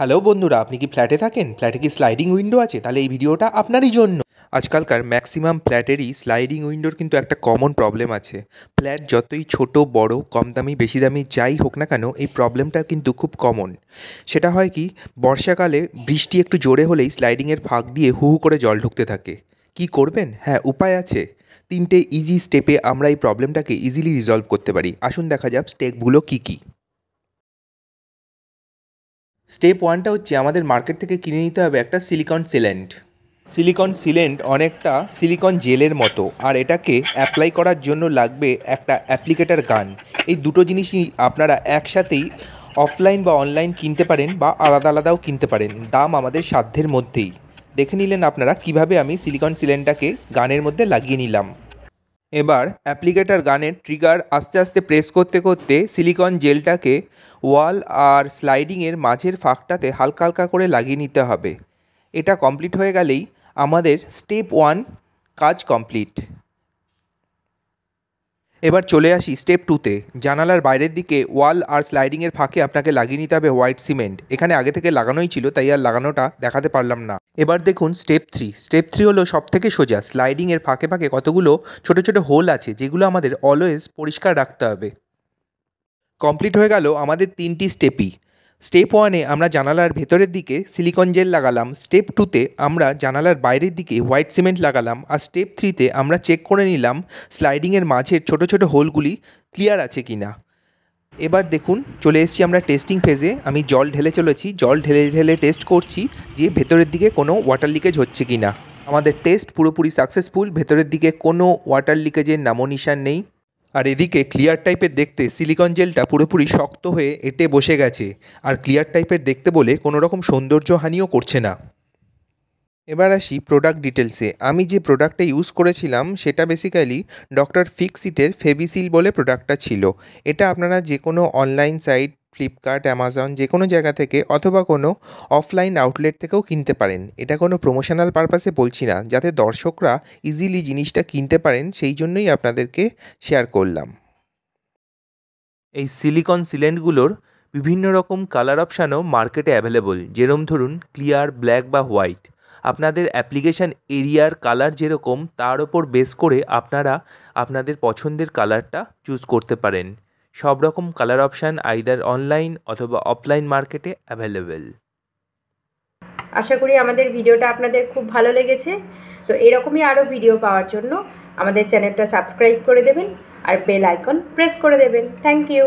hello বন্ধুরা আপনি কি ফ্ল্যাটে থাকেন ফ্ল্যাটে কি স্লাইডিং উইন্ডো আছে তাহলে এই ভিডিওটা আপনারই জন্য আজকালকার ম্যাক্সিমাম ফ্ল্যাটেরই স্লাইডিং উইন্ডোর কিন্তু একটা কমন প্রবলেম আছে ফ্ল্যাট যতই ছোট বড় কম দামি বেশি দামি যাই হোক না কেন এই প্রবলেমটা কিন্তু খুব কমন সেটা হয় কি বর্ষাকালে বৃষ্টি একটু জোরে হলেই স্লাইডিংয়ের ফাঁক দিয়ে হু হু করে জল ঢুকতে থাকে কি করবেন হ্যাঁ উপায় আছে তিনটে ইজি স্টেপে আমরা এই প্রবলেমটাকে ইজিলি রিজলভ করতে পারি আসুন দেখা যাক স্টেপগুলো কী কী স্টেপ ওয়ানটা হচ্ছে আমাদের মার্কেট থেকে কিনে নিতে হবে একটা সিলিকন সিলেন্ট সিলিকন সিলেন্ট অনেকটা সিলিকন জেলের মতো আর এটাকে অ্যাপ্লাই করার জন্য লাগবে একটা অ্যাপ্লিকেটার গান এই দুটো জিনিসই আপনারা একসাথেই অফলাইন বা অনলাইন কিনতে পারেন বা আলাদা আলাদাও কিনতে পারেন দাম আমাদের সাধ্যের মধ্যেই দেখে নিলেন আপনারা কিভাবে আমি সিলিকন সিলেন্টটাকে গানের মধ্যে লাগিয়ে নিলাম এবার অ্যাপ্লিকেটার গানের ট্রিগার আস্তে আস্তে প্রেস করতে করতে সিলিকন জেলটাকে ওয়াল আর স্লাইডিংয়ের মাঝের ফাঁকটাতে হালকা হালকা করে লাগিয়ে নিতে হবে এটা কমপ্লিট হয়ে গেলেই আমাদের স্টেপ ওয়ান কাজ কমপ্লিট এবার চলে আসি স্টেপ টুতে জানালার বাইরের দিকে ওয়াল আর স্লাইডিংয়ের ফাঁকে আপনাকে লাগিয়ে নিতে হবে হোয়াইট সিমেন্ট এখানে আগে থেকে লাগানোই ছিল তাই আর লাগানোটা দেখাতে পারলাম না এবার দেখুন স্টেপ থ্রি স্টেপ থ্রি হলো সব থেকে সোজা স্লাইডিংয়ের ফাঁকে ফাঁকে কতগুলো ছোট ছোট হোল আছে যেগুলো আমাদের অলওয়েজ পরিষ্কার রাখতে হবে কমপ্লিট হয়ে গেল আমাদের তিনটি স্টেপই স্টেপ ওয়ানে আমরা জানালার ভেতরের দিকে সিলিকন জেল লাগালাম স্টেপ টুতে আমরা জানালার বাইরের দিকে হোয়াইট সিমেন্ট লাগালাম আর স্টেপ থ্রিতে আমরা চেক করে নিলাম স্লাইডিংয়ের মাঝের ছোট ছোট হোলগুলি ক্লিয়ার আছে কি না এবার দেখুন চলে এসেছি আমরা টেস্টিং ফেজে আমি জল ঢেলে চলেছি জল ঢেলে ঢেলে টেস্ট করছি যে ভেতরের দিকে কোনো ওয়াটার লিকেজ হচ্ছে কি না আমাদের টেস্ট পুরোপুরি সাকসেসফুল ভেতরের দিকে কোনো ওয়াটার লিকেজের নামনিশান নেই আর এদিকে ক্লিয়ার টাইপের দেখতে সিলিকন জেলটা পুরোপুরি শক্ত হয়ে এটে বসে গেছে আর ক্লিয়ার টাইপের দেখতে বলে কোনো রকম সৌন্দর্যহানিও করছে না এবার আসি প্রোডাক্ট ডিটেলসে আমি যে প্রোডাক্টটা ইউজ করেছিলাম সেটা বেসিক্যালি ডক্টর ফিক্সিটের ফেভিসিল বলে প্রোডাক্টটা ছিল এটা আপনারা যে কোনো অনলাইন সাইট ফ্লিপকার্ট অ্যামাজন যে কোনো জায়গা থেকে অথবা কোনো অফলাইন আউটলেট থেকেও কিনতে পারেন এটা কোনো প্রমোশনাল পারপাসে বলছি না যাতে দর্শকরা ইজিলি জিনিসটা কিনতে পারেন সেই জন্যই আপনাদেরকে শেয়ার করলাম এই সিলিকন সিলেন্ডগুলোর বিভিন্ন রকম কালার অপশানও মার্কেটে অ্যাভেলেবল যেরম ধরুন ক্লিয়ার ব্ল্যাক বা হোয়াইট আপনাদের অ্যাপ্লিকেশান এরিয়ার কালার যেরকম তার ওপর বেস করে আপনারা আপনাদের পছন্দের কালারটা চুজ করতে পারেন সব রকম কালার অপশান আইদার অনলাইন অথবা অফলাইন মার্কেটে অ্যাভেলেবেল আশা করি আমাদের ভিডিওটা আপনাদের খুব ভালো লেগেছে তো এরকমই আরও ভিডিও পাওয়ার জন্য আমাদের চ্যানেলটা সাবস্ক্রাইব করে দেবেন আর বেল আইকন প্রেস করে দেবেন থ্যাংক ইউ